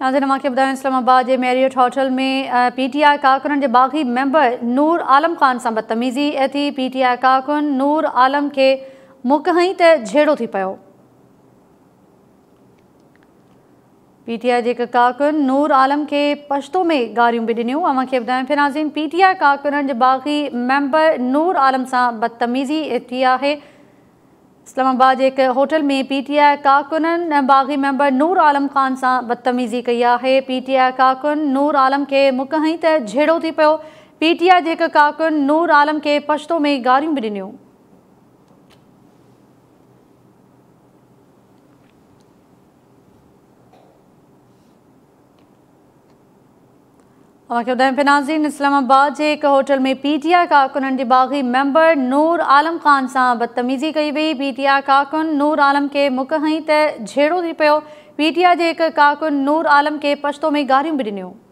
नाज़िर ॿुधायो इस्लामाबाद जे Marriott hotel में पीटीआई काकुन जे बाग़ी मेंबर नूर आलम ख़ान सां बदतमीज़ी ऐ थी पीटीआई कारकुन नूर आलम खे मुकहईं त झेड़ो थी पियो पी टी आई जेके काकुन नूर आलम खे पश्तो में गारियूं बि ॾिनियूं ॿुधायो फ्राज़ीन पीटीआई काकुन जे बाग़ी मेंबर नूर आलम सां बदतमीज़ी थी आहे इस्लामाबाद एक होटल में पीटीआई टी बागी मेंबर नूर आलम ख़ान से बदतमीज़ी कई है पीटीआई काकुन नूर आलम के मुक हईं त झेड़ो थी पियो पी टी आई नूर आलम के पछतो में गारियूं भी ॾिनियूं वाकई पे नाजीन इस्लामाबाद के एक होटल में पीटीआई काकुन के बागी मेंबर नूर आलम ख़ान से बदतमीज़ी कई वही पीटीआई काकुन नूर आलम के मुख हई त झेड़ो थी पियो पीटीआई के हिकु काकुन नूर आलम के पछतों में गारियूं भी ॾिनियूं